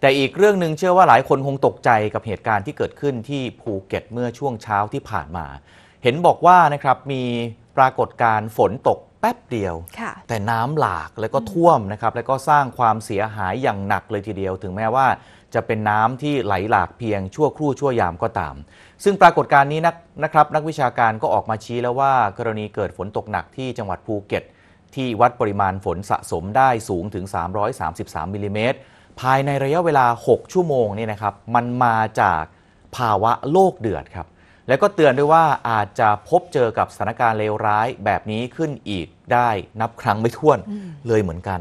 แต่อีกเรื่องหนึ่งเชื่อว่าหลายคนคงตกใจกับเหตุการณ์ที่เกิดขึ้นที่ภูเก็ตเมื่อช่วงเช้าที่ผ่านมา เห็นบอกว่านะครับมีปรากฏการณ์ฝนตกแป๊บเดียว แต่น้ำหลากแล้วก็ท่วมนะครับแล้วก็สร้างความเสียหายอย่างหนักเลยทีเดียว ถึงแม้ว่า จะเป็นน้ำที่ไหลหลากเพียงชั่วครู่ชั่วยามก็ตาม ซึ่งปรากฏการณ์นี้นะนะครับนักวิชาการก็ออกมาชี้แล้วว่า กรณีเกิดฝนตกหนักที่จังหวัดภูเก็ตที่วัดปริมาณฝนสะสมได้สูงถึง 333มิลิเมตรภายในระยะเวลา 6 ชั่วโมงนี่นะครับ มันมาจากภาวะโลกเดือดครับ แล้วก็เตือนด้วยว่าอาจจะพบเจอกับสถานการณ์เลวร้ายแบบนี้ขึ้นอีกได้ นับครั้งไม่ถ้วนเลยเหมือนกัน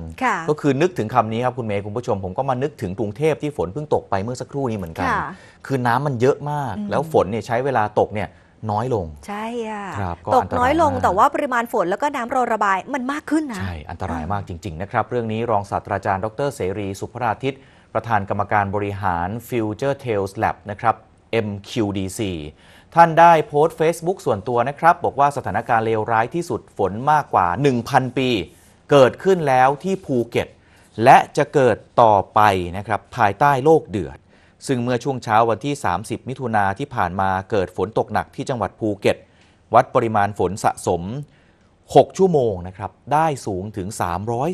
ก็คือนึกถึงคำนี้ครับคุณเมย์คุณผู้ชม ผมก็มานึกถึงกรุงเทพที่ฝนเพิ่งตกไปเมื่อสักครู่นี้เหมือนกัน คือน้ำมันเยอะมาก แล้วฝนเนี่ยใช้เวลาตกเนี่ยน้อยลงใช่อ่ะครับตกน้อยลงแต่ว่าปริมาณฝนแล้วก็น้ำรอระบายมันมากขึ้นนะใช่ อันตรายมากจริงๆนะครับเรื่องนี้รองศาสตราจารย์ดรเสรีสุภราทิตประธานกรรมการบริหาร Future Tales Lab นะครับ MQDC ท่านได้โพสต์ Facebook ส่วนตัวนะครับ บอกว่าสถานการณ์เลวร้ายที่สุดฝนมากกว่า 1,000 ปี เกิดขึ้นแล้วที่ภูเก็ตและจะเกิดต่อไปนะครับภายใต้โลกเดือดซึ่งเมื่อช่วงเช้าวันที่ 30 มิถุนาที่ผ่านมาเกิดฝนตกหนักที่จังหวัดภูเก็ต วัดปริมาณฝนสะสม 6 ชั่วโมงนะครับได้สูงถึง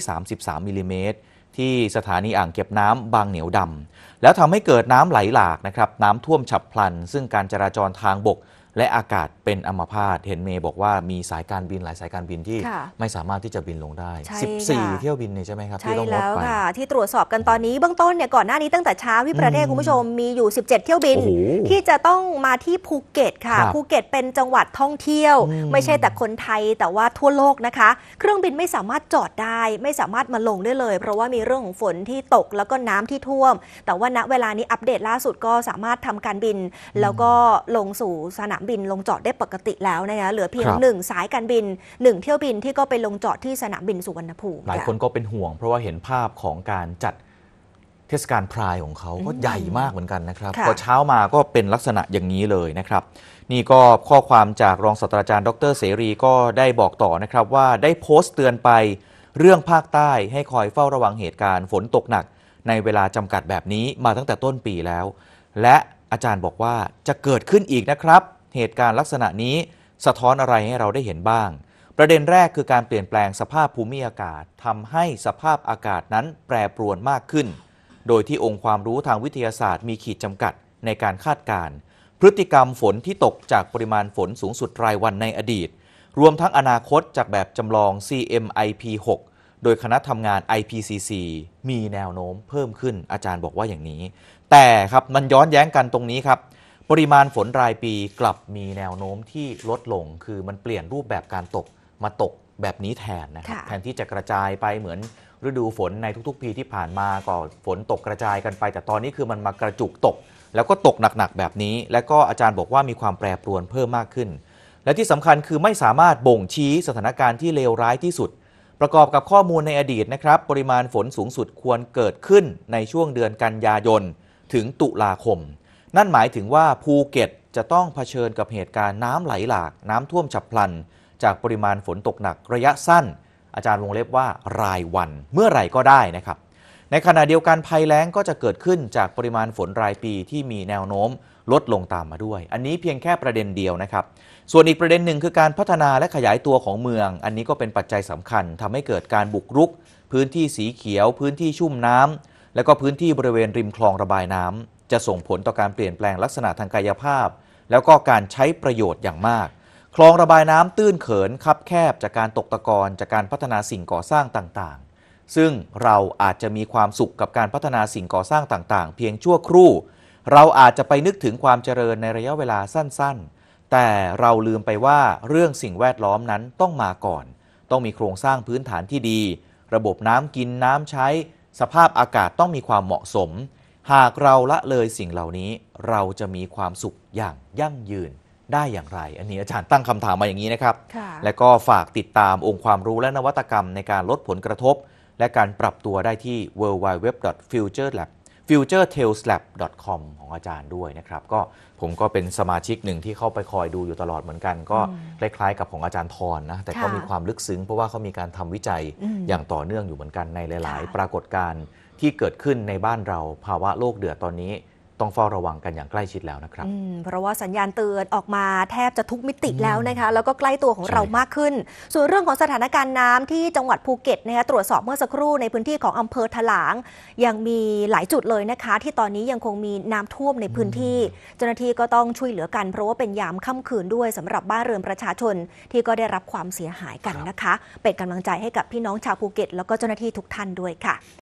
333 มิลิเมตรที่สถานีอ่างเก็บน้ำบางเหนียวดำแล้วทำให้เกิดน้ำไหลหลากนะครับน้ำท่วมฉับพลันซึ่งการจราจรทางบกและอากาศเป็นอัมพาตเห็นเมย์บอกว่ามีสายการบินหลายสายการบินที่ไม่สามารถที่จะบินลงได้ 14 เที่ยวบินนี่ใช่ไหมครับที่ต้องงดไปที่ตรวจสอบกันตอนนี้เบื้องต้นเนี่ยก่อนหน้านี้ตั้งแต่เช้าที่ประเทศคุณผู้ชม มีอยู่ 17 เที่ยวบินที่จะต้องมาที่ภูเก็ตค่ะภูเก็ตเป็นจังหวัดท่องเที่ยว ไม่ใช่แต่คนไทยแต่ว่าทั่วโลกนะคะ เครื่องบินไม่สามารถจอดได้ ไม่สามารถมาลงได้เลย เพราะว่ามีเรื่องของฝนที่ตกแล้วก็น้ำที่ท่วม แต่ว่าณเวลานี้อัปเดตล่าสุดก็สามารถทำการบิน แล้วก็ลงสู่สนามบินลงจอดได้ปกติแล้วนะคะเหลือเพียงหนึ่งสายการบินหนึ่งเที่ยวบินที่ก็ไปลงจอดที่สนามบินสุวรรณภูมิหลายคนก็เป็นห่วงเพราะว่าเห็นภาพของการจัดเทศกาลพรายของเขาก็ใหญ่มากเหมือนกันนะครับพอเช้ามาก็เป็นลักษณะอย่างนี้เลยนะครับ นี่ก็ข้อความจากรองศาสตราจารย์ดรเสรี ก็ได้บอกต่อนะครับว่าได้โพสต์เตือนไปเรื่องภาคใต้ให้คอยเฝ้าระวังเหตุการณ์ฝนตกหนักในเวลาจำกัดแบบนี้มาตั้งแต่ต้นปีแล้ว และอาจารย์บอกว่าจะเกิดขึ้นอีกนะครับเหตุการณ์ลักษณะนี้สะท้อนอะไรให้เราได้เห็นบ้าง ประเด็นแรกคือการเปลี่ยนแปลงสภาพภูมิอากาศ ทำให้สภาพอากาศนั้นแปรปรวนมากขึ้น โดยที่องค์ความรู้ทางวิทยาศาสตร์มีขีดจำกัดในการคาดการณ์พฤติกรรมฝนที่ตกจากปริมาณฝนสูงสุดรายวันในอดีต รวมทั้งอนาคตจากแบบจำลอง CMIP 6โดยคณะทำงาน IPCC มีแนวโน้มเพิ่มขึ้นอาจารย์บอกว่าอย่างนี้ แต่ครับมันย้อนแย้งกันตรงนี้ครับปริมาณฝนรายปีกลับมีแนวโน้มที่ลดลง คือมันเปลี่ยนรูปแบบการตกมาตกแบบนี้แทนนะครับ แทนที่จะกระจายไปเหมือนฤดูฝนในทุกๆปีที่ผ่านมาก็ฝนตกกระจายกันไป แต่ตอนนี้คือมันมากระจุกตก แล้วก็ตกหนักๆ แบบนี้และก็อาจารย์บอกว่ามีความแปรปรวนเพิ่มมากขึ้น และที่สำคัญคือไม่สามารถบ่งชี้สถานการณ์ที่เลวร้ายที่สุด ประกอบกับข้อมูลในอดีตนะครับ ปริมาณฝนสูงสุดควรเกิดขึ้นในช่วงเดือนกันยายนถึงตุลาคมนั่นหมายถึงว่าภูเก็ต จะต้องเผชิญกับเหตุการณ์น้ำไหลหลาก น้ำท่วมฉับพลันจากปริมาณฝนตกหนักระยะสั้น อาจารย์วงเล็บว่ารายวัน เมื่อไหร่ก็ได้นะครับในขณะเดียวกันภัยแล้งก็จะเกิดขึ้นจากปริมาณฝนรายปีที่มีแนวโน้มลดลงตามมาด้วย อันนี้เพียงแค่ประเด็นเดียวนะครับ ส่วนอีกประเด็นหนึ่งคือการพัฒนาและขยายตัวของเมือง อันนี้ก็เป็นปัจจัยสำคัญ ทำให้เกิดการบุกรุก พื้นที่สีเขียว พื้นที่ชุ่มน้ำ และก็พื้นที่บริเวณริมคลองระบายน้ำจะส่งผลต่อการเปลี่ยนแปลงลักษณะทางกายภาพ แล้วก็การใช้ประโยชน์อย่างมาก คลองระบายน้ำตื้นเขินคับแคบจากการตกตะกอนจากการพัฒนาสิ่งก่อสร้างต่างๆ ซึ่งเราอาจจะมีความสุขกับการพัฒนาสิ่งก่อสร้างต่างๆ เพียงชั่วครู่ เราอาจจะไปนึกถึงความเจริญในระยะเวลาสั้นๆ แต่เราลืมไปว่าเรื่องสิ่งแวดล้อมนั้นต้องมาก่อน ต้องมีโครงสร้างพื้นฐานที่ดี ระบบน้ำกินน้ำใช้ สภาพอากาศต้องมีความเหมาะสมหากเราละเลยสิ่งเหล่านี้เราจะมีความสุขอย่างยั่งยืนได้อย่างไร อันนี้อาจารย์ตั้งคำถามมาอย่างนี้นะครับ และก็ฝากติดตามองค์ความรู้และนวัตกรรมในการลดผลกระทบ และการปรับตัวได้ที่ www.futurelab futuretalslab.com ของอาจารย์ด้วยนะครับก็ผมก็เป็นสมาชิกหนึ่งที่เข้าไปคอยดูอยู่ตลอดเหมือนกัน ก็คล้ายๆกับของอาจารย์ทรนะแต่ก็มีความลึกซึ้งเพราะว่าเขามีการทำวิจัยอย่างต่อเนื่องอยู่เหมือนกันในหลาย ๆ ปรากฏการณ์ที่เกิดขึ้นในบ้านเราภาวะโลกเดือดตอนนี้ต้องเฝ้าระวังกันอย่างใกล้ชิดแล้วนะครับเพราะว่าสัญญาณเตือนออกมาแทบจะทุกมิติแล้วนะคะ แล้วก็ใกล้ตัวของเรามากขึ้น ส่วนเรื่องของสถานการณ์น้ำที่จังหวัดภูเก็ตนะคะตรวจสอบเมื่อสักครู่ในพื้นที่ของอำเภอถลาง ยังมีหลายจุดเลยนะคะ ที่ตอนนี้ยังคงมีน้ำท่วมในพื้นที่ เจ้าหน้าที่ก็ต้องช่วยเหลือกัน เพราะว่าเป็นยามค่ำคืนด้วย สำหรับบ้านเรือนประชาชนที่ก็ได้รับความเสียหายกันนะคะ เป็นกำลังใจให้กับพี่น้องชาวภูเก็ต แล้วก็เจ้าหน้าที่ทุกท่านด้วยค่ะ